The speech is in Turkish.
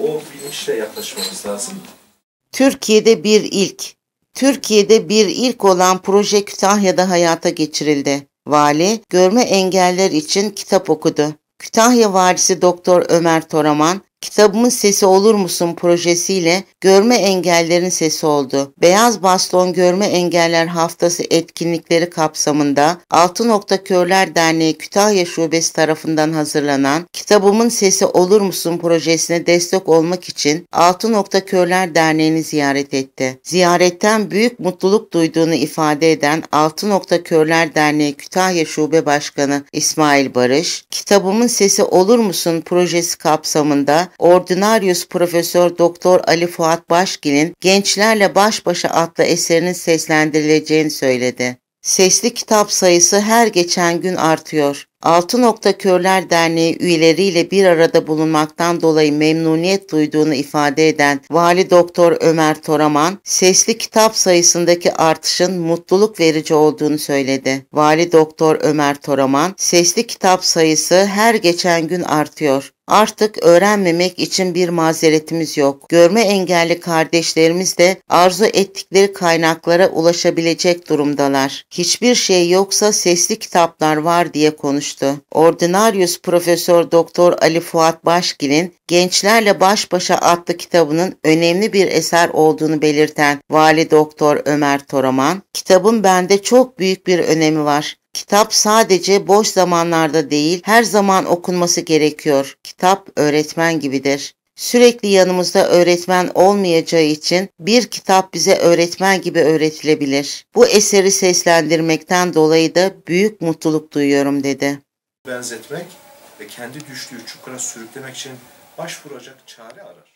o bilinçle yaklaşmamız lazım. Türkiye'de bir ilk. Türkiye'de bir ilk olan proje Kütahya'da hayata geçirildi. Vali, görme engeller için kitap okudu. Kütahya valisi Doktor Ömer Toraman, Kitabımın Sesi Olur Musun projesiyle görme engellerin sesi oldu. Beyaz Baston Görme Engeller Haftası etkinlikleri kapsamında Altı Nokta Körler Derneği Kütahya Şubesi tarafından hazırlanan Kitabımın Sesi Olur Musun projesine destek olmak için Altı Nokta Körler Derneği'ni ziyaret etti. Ziyaretten büyük mutluluk duyduğunu ifade eden Altı Nokta Körler Derneği Kütahya Şube Başkanı İsmail Barış, Kitabımın Sesi Olur Musun projesi kapsamında Ordinarius Profesör Doktor Ali Fuat Başgil'in Gençlerle Baş Başa adlı eserinin seslendirileceğini söyledi. Sesli kitap sayısı her geçen gün artıyor. Altı Nokta Körler Derneği üyeleriyle bir arada bulunmaktan dolayı memnuniyet duyduğunu ifade eden Vali Doktor Ömer Toraman, sesli kitap sayısındaki artışın mutluluk verici olduğunu söyledi. Vali Doktor Ömer Toraman, sesli kitap sayısı her geçen gün artıyor. Artık öğrenmemek için bir mazeretimiz yok. Görme engelli kardeşlerimiz de arzu ettikleri kaynaklara ulaşabilecek durumdalar. Hiçbir şey yoksa sesli kitaplar var diye konuştu. Ordinarius Profesör Doktor Ali Fuat Başgil'in Gençlerle Baş Başa adlı kitabının önemli bir eser olduğunu belirten Vali Doktor Ömer Toraman, kitabın bende çok büyük bir önemi var. Kitap sadece boş zamanlarda değil, her zaman okunması gerekiyor. Kitap öğretmen gibidir. Sürekli yanımızda öğretmen olmayacağı için bir kitap bize öğretmen gibi öğretilebilir. Bu eseri seslendirmekten dolayı da büyük mutluluk duyuyorum dedi. Benzetmek ve kendi düştüğü çukura sürüklemek için başvuracak çare arar.